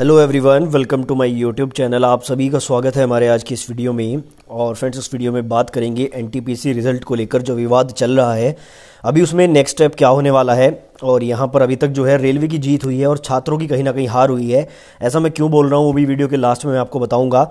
hello everyone welcome to my YouTube channel आप सभी का स्वागत है हमारे आज की इस वीडियो में और फ्रेंड्स इस वीडियो में बात करेंगे एनटीपीसी रिजल्ट को लेकर जो विवाद चल रहा है अभी उसमें नेक्स्ट स्टेप क्या होने वाला है और यहाँ पर अभी तक जो है रेलवे की जीत हुई है और छात्रों की कहीं ना कहीं हार हुई है ऐसा मैं क्यों बोल रहा हूँ वो भी वीडियो के लास्ट में मैं आपको बताऊँगा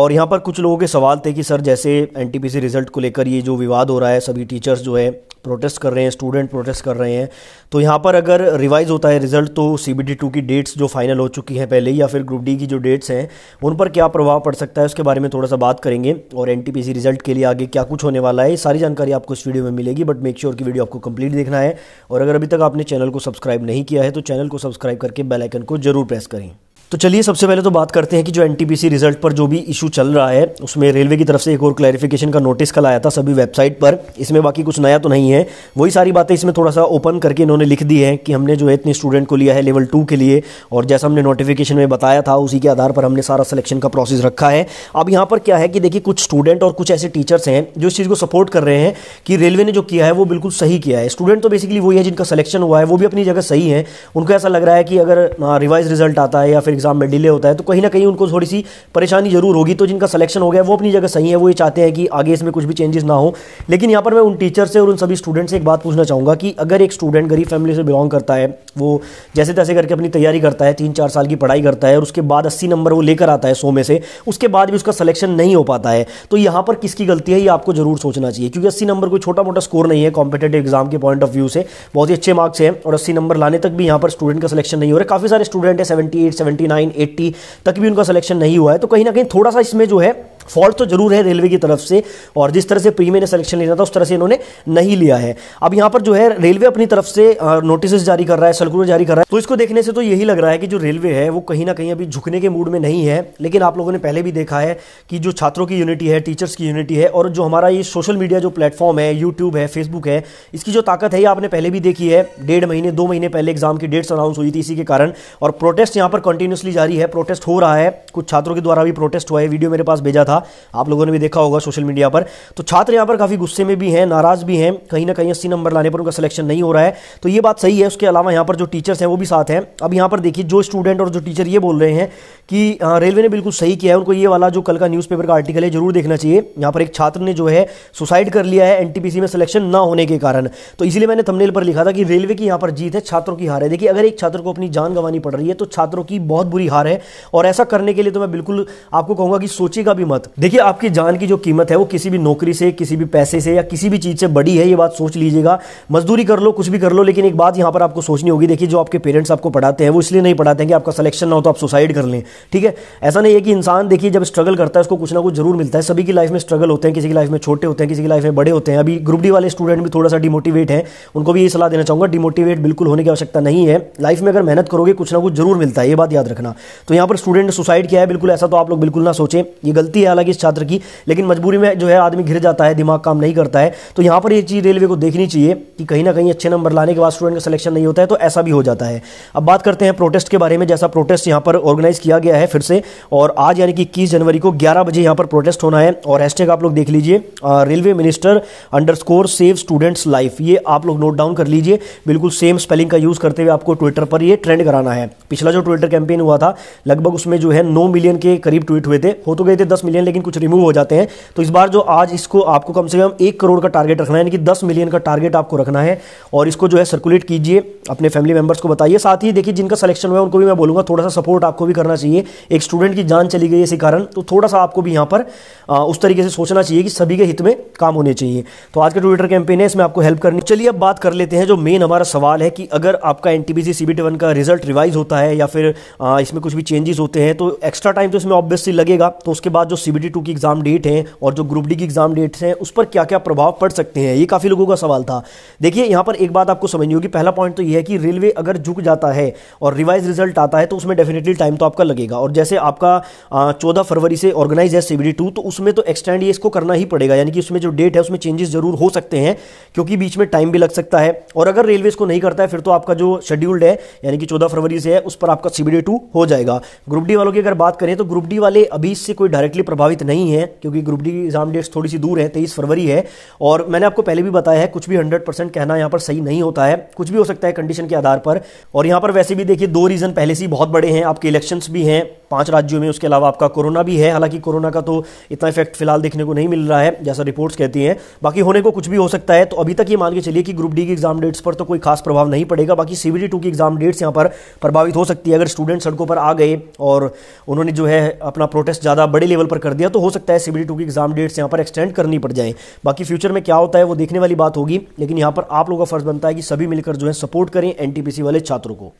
और यहाँ पर कुछ लोगों के सवाल थे कि सर जैसे एन रिज़ल्ट को लेकर ये जो विवाद हो रहा है सभी टीचर्स जो है प्रोटेस्ट कर रहे हैं स्टूडेंट प्रोटेस्ट कर रहे हैं तो यहाँ पर अगर रिवाइज होता है रिजल्ट तो सी बी टू की डेट्स जो फाइनल हो चुकी हैं पहले या फिर ग्रुप डी की जो डेट्स हैं उन पर क्या प्रभाव पड़ सकता है उसके बारे में थोड़ा सा बात करेंगे और एन रिजल्ट के लिए आगे क्या कुछ होने वाला है सारी जानकारी आपको इस वीडियो में मिलेगी बट मेक श्योर की वीडियो आपको कंप्लीट देखना है और अगर अभी तक आपने चैनल को सब्सक्राइब नहीं किया है तो चैनल को सब्सक्राइब करके बेलाइकन को जरूर प्रेस करें तो चलिए सबसे पहले तो बात करते हैं कि जो एन रिजल्ट पर जो भी इशू चल रहा है उसमें रेलवे की तरफ से एक और क्लैरिफिकेशन का नोटिस कल आया था सभी वेबसाइट पर इसमें बाकी कुछ नया तो नहीं है वही सारी बातें इसमें थोड़ा सा ओपन करके इन्होंने लिख दी है कि हमने जो है इतने स्टूडेंट को लिया है लेवल टू के लिए और जैसा हमने नोटिफिकेशन में बताया था उसी के आधार पर हमने सारा सिलेक्शन का प्रोसेस रखा है अब यहाँ पर क्या है कि देखिए कुछ स्टूडेंट और कुछ ऐसे टीचर्स हैं जो इस चीज़ को सपोर्ट कर रहे हैं कि रेलवे ने जो किया है वो बिल्कुल सही किया है स्टूडेंट तो बेसिकली वही है जिनका सिलेक्शन हुआ है वो भी अपनी जगह सही है उनको ऐसा लग रहा है कि अगर रिवाइज हाँ, रिजल्ट आता है या फिर एग्जाम में डिले होता है तो कहीं ना कहीं उनको थोड़ी सी परेशानी जरूर होगी तो जिनका सिलेक्शन हो गया वो अपनी जगह सही है वो ये चाहते हैं कि आगे इसमें कुछ भी चेंजेस ना हो लेकिन यहाँ पर मैं उन टीचर से और उन सभी स्टूडेंट से एक बात पूछना चाहूँगा कि अगर एक स्टूडेंट गरीब फैमिली से बिलोंग करता है वो जैसे तैसे करके अपनी तैयारी करता है तीन चार साल की पढ़ाई करता है और उसके बाद अस्सी नंबर वो लेकर आता है सौ में से उसके बाद भी उसका सिलेक्शन नहीं हो पाता है तो यहाँ पर किसकी गलती है ये आपको जरूर सोचना चाहिए क्योंकि अस्सी नंबर कोई छोटा मोटा स्कोर नहीं है कॉम्पिटेटिव एग्जाम के पॉइंट ऑफ व्यू से बहुत ही अच्छे मार्क्स हैं और अस्सी नंबर लाने तक भी यहाँ पर स्टूडेंट का सिलेक्शन नहीं हो रहा है काफ़ी सारे स्टूडेंट है seventy eight seventy nine eighty तक भी उनका सिलेक्शन नहीं हुआ है तो कहीं ना कहीं थोड़ा सा इसमें जो है फॉल्ट तो जरूर है रेलवे की तरफ से और जिस तरह से प्रीमे ने सिलेक्शन लेना था उस तरह से इन्होंने नहीं लिया है अब यहाँ पर जो है रेलवे अपनी तरफ से नोटिस जारी कर रहा है सर्कुलर जारी कर रहा है तो इसको देखने से तो यही लग रहा है कि जो रेलवे है वो कहीं ना कहीं अभी झुकने के मूड में नहीं है लेकिन आप लोगों ने पहले भी देखा है कि जो छात्रों की यूनिटी है टीचर्स की यूनिटी है और जो हमारा ये सोशल मीडिया जो प्लेटफॉर्म है यूट्यूब है फेसबुक है इसकी जो ताकत है ये आपने पहले भी देखी है डेढ़ महीने दो महीने पहले एग्जाम की डेट्स अनाउंस हुई थी इसी के कारण और प्रोटेस्ट यहाँ पर कंटिन्यूसली जारी है प्रोटेस्ट हो रहा है कुछ छात्रों के द्वारा भी प्रोटेस्ट हुआ है वीडियो मेरे पास भेजा था था आप लोगों ने भी देखा होगा सोशल मीडिया पर तो छात्र यहाँ पर काफ़ी गुस्से में भी हैं नाराज़ भी हैं कहीं ना कहीं अस्सी नंबर लाने पर उनका सिलेक्शन नहीं हो रहा है तो ये बात सही है उसके अलावा यहाँ पर जो टीचर्स हैं वो भी साथ हैं अब यहाँ पर देखिए जो स्टूडेंट और जो टीचर ये बोल रहे हैं कि रेलवे हाँ, ने बिल्कुल सही किया है उनको ये वाला जो कल का न्यूज़पेपर का आर्टिकल है जरूर देखना चाहिए यहाँ पर एक छात्र ने जो है सुसाइड कर लिया है एनटीपीसी में सिलेक्शन ना होने के कारण तो इसलिए मैंने थंबनेल पर लिखा था कि रेलवे की यहाँ पर जीत है छात्रों की हार है देखिए अगर एक छात्र को अपनी जान गंवानी पड़ रही है तो छात्रों की बहुत बुरी हार है और ऐसा करने के लिए तो मैं बिल्कुल आपको कहूंगा कि सोचेगा भी मत देखिए आपकी जान की जो कीमत है वो किसी भी नौकरी से किसी भी पैसे से या किसी भी चीज़ से बड़ी है ये बात सोच लीजिएगा मजदूरी कर लो कुछ भी कर लो लेकिन एक बात यहाँ पर आपको सोचनी होगी देखिए जो आपके पेरेंट्स आपको पढ़ाते हैं वो इसलिए नहीं पढ़ाते हैं कि आपका सिलेक्शन ना हो तो आप सुसाइड कर लें ठीक है ऐसा नहीं है कि इंसान देखिए जब स्ट्रगल करता है उसको कुछ ना कुछ जरूर मिलता है सभी की लाइफ में स्ट्रगल होते हैं किसी की लाइफ में छोटे होते हैं किसी की लाइफ में बड़े होते हैं अभी ग्रुप डी वाले स्टूडेंट भी थोड़ा सा डिमोटिवेट है उनको भी ये सलाह देना चाहूंगा डिमोटिवेट बिल्कुल होने की आवश्यकता नहीं है लाइफ में अगर मेहनत करोगे कुछ ना कुछ जरूर मिलता है ये बात याद रखना तो यहाँ पर स्टूडेंट सुसाइड किया है बिल्कुल ऐसा तो आप लोग बिल्कुल ना सोचें ये गलती है हालांकि इस छात्र की लेकिन मजबूरी में जो है आदमी घिर जाता है दिमाग काम नहीं करता है तो यहाँ पर ये चीज़ रेलवे को देखनी चाहिए कि कहीं ना कहीं अच्छे नंबर लाने के बाद स्टूडेंट का सिलेक्शन नहीं होता है तो ऐसा भी हो जाता है अब बात करते हैं प्रोटेस्ट के बारे में जैसा प्रोटेस्ट यहाँ पर ऑर्गेनाइज किया गया है फिर से और आज यानी कि इक्कीस जनवरी को ग्यारह बजे यहाँ पर प्रोटेस्ट होना है और हैशटैग आप लोग देख लीजिए railway minister underscore save students life ये आप लोग नोट डाउन कर लीजिए बिल्कुल सेम स्पेलिंग का यूज़ करते हुए आपको ट्विटर पर ये ट्रेंड कराना है पिछला जो ट्विटर कैंपेन हुआ था लगभग उसमें जो है नौ मिलियन के करीब ट्वीट हुए थे हो तो गए थे दस मिलियन हैं लेकिन कुछ रिमूव हो जाते हैं तो इस बार जो आज इसको आपको कम से कम एक करोड़ का टारगेट रखना है यानी कि दस मिलियन का टारगेट आपको रखना है और इसको जो है सर्कुलेट कीजिए अपने फैमिली मेंबर्स को बताइए साथ ही देखिए जिनका सिलेक्शन हुआ है उनको भी मैं बोलूँगा थोड़ा सा सपोर्ट आपको भी करना चाहिए एक स्टूडेंट की जान चली गई इसी कारण तो थोड़ा सा आपको भी यहाँ पर उस तरीके से सोचना चाहिए कि सभी के हित में काम होने चाहिए तो आज का ट्विटर कैंपेन है इसमें आपको हेल्प करनी चलिए अब बात कर लेते हैं जो मेन हमारा सवाल है कि अगर आपका एन टी वन का रिजल्ट रिवाइज होता है या फिर इसमें कुछ भी चेंजेस होते हैं तो एक्स्ट्रा टाइम तो इसमें ऑब्वियसली लगेगा तो उसके बाद जो सीबीटी टू की एग्ज़ाम डेट है और जो ग्रुप डी की एग्ज़ाम डेट है उस पर क्या क्या प्रभाव पड़ सकते हैं ये काफ़ी लोगों का सवाल था देखिए यहां पर एक बात आपको समझनी होगी पहला पॉइंट तो यह है कि रेलवे अगर झुक जाता है और रिवाइज रिजल्ट आता है तो उसमें डेफिनेटली टाइम तो आपका लगेगा और जैसे आपका चौदह फरवरी से ऑर्गेनाइज है सीबीडी टू तो उसमें तो एक्सटेंड ये इसको करना ही पड़ेगा यानी कि उसमें जो डेट है उसमें चेंजेस जरूर हो सकते हैं क्योंकि बीच में टाइम भी लग सकता है और अगर रेलवे इसको नहीं करता है फिर तो आपका जो शेड्यूल्ड है यानी कि चौदह फरवरी से है उस पर आपका सीबीडी टू हो जाएगा ग्रुप डी वालों की अगर बात करें तो ग्रुप डी वाले अभी इससे कोई डायरेक्टली प्रभाव प्रभावित नहीं है क्योंकि ग्रुप डी एग्जाम डेट्स थोड़ी सी दूर है तेईस फरवरी है और मैंने आपको पहले भी बताया है कुछ भी हंड्रेड परसेंट कहना यहाँ पर सही नहीं होता है कुछ भी हो सकता है कंडीशन के आधार पर और यहाँ पर वैसे भी देखिए दो रीज़न पहले से ही बहुत बड़े हैं आपके इलेक्शंस भी हैं पांच राज्यों में उसके अलावा आपका कोरोना भी है हालांकि कोरोना का तो इतना इफेक्ट फिलहाल देखने को नहीं मिल रहा है जैसा रिपोर्ट्स कहती हैं बाकी होने को कुछ भी हो सकता है तो अभी तक ये मान के चलिए कि ग्रुप डी की एग्जाम डेट्स पर तो कोई खास प्रभाव नहीं पड़ेगा बाकी सीबीडी टू की एग्जाम डेट्स यहाँ पर प्रभावित हो सकती है अगर स्टूडेंट सड़कों पर आ गए और उन्होंने जो है अपना प्रोटेस्ट ज़्यादा बड़े लेवल पर कर कर दिया तो हो सकता है सीबीडी टू की एग्जाम डेट्स यहाँ पर एक्सटेंड करनी पड़ जाए बाकी फ्यूचर में क्या होता है वो देखने वाली बात होगी लेकिन यहाँ पर आप लोगों का फर्ज बनता है कि सभी मिलकर जो है सपोर्ट करें एनटीपीसी वाले छात्रों को